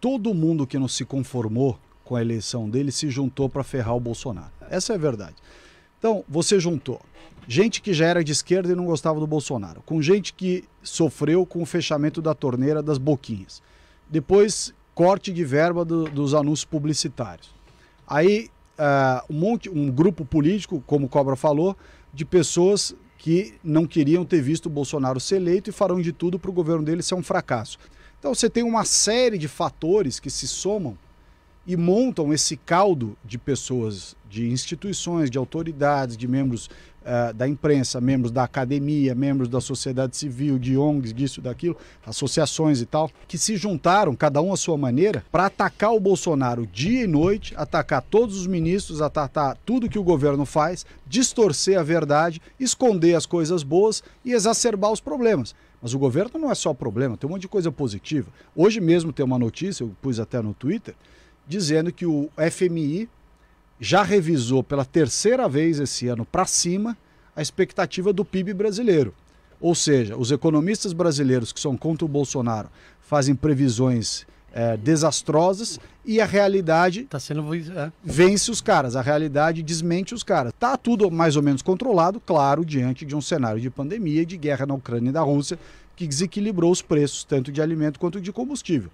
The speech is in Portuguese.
todo mundo que não se conformou com a eleição dele se juntou para ferrar o Bolsonaro. Essa é a verdade. Então, você juntou gente que já era de esquerda e não gostava do Bolsonaro, com gente que sofreu com o fechamento da torneira das boquinhas. Depois, corte de verba do, dos anúncios publicitários. Aí, uh, um, monte, um grupo político, como o Cobra falou, de pessoas que não queriam ter visto o Bolsonaro ser eleito e farão de tudo para o governo dele ser um fracasso. Então você tem uma série de fatores que se somam e montam esse caldo de pessoas, de instituições, de autoridades, de membros uh, da imprensa, membros da academia, membros da sociedade civil, de ONGs, disso, daquilo, associações e tal, que se juntaram, cada um à sua maneira, para atacar o Bolsonaro dia e noite, atacar todos os ministros, atacar tudo que o governo faz, distorcer a verdade, esconder as coisas boas e exacerbar os problemas. Mas o governo não é só problema, tem um monte de coisa positiva. Hoje mesmo tem uma notícia, eu pus até no Twitter, dizendo que o FMI já revisou pela terceira vez esse ano para cima a expectativa do PIB brasileiro. Ou seja, os economistas brasileiros que são contra o Bolsonaro fazem previsões é, desastrosas e a realidade tá sendo... É. vence os caras, a realidade desmente os caras. Está tudo mais ou menos controlado, claro, diante de um cenário de pandemia, de guerra na Ucrânia e da Rússia, que desequilibrou os preços tanto de alimento quanto de combustível.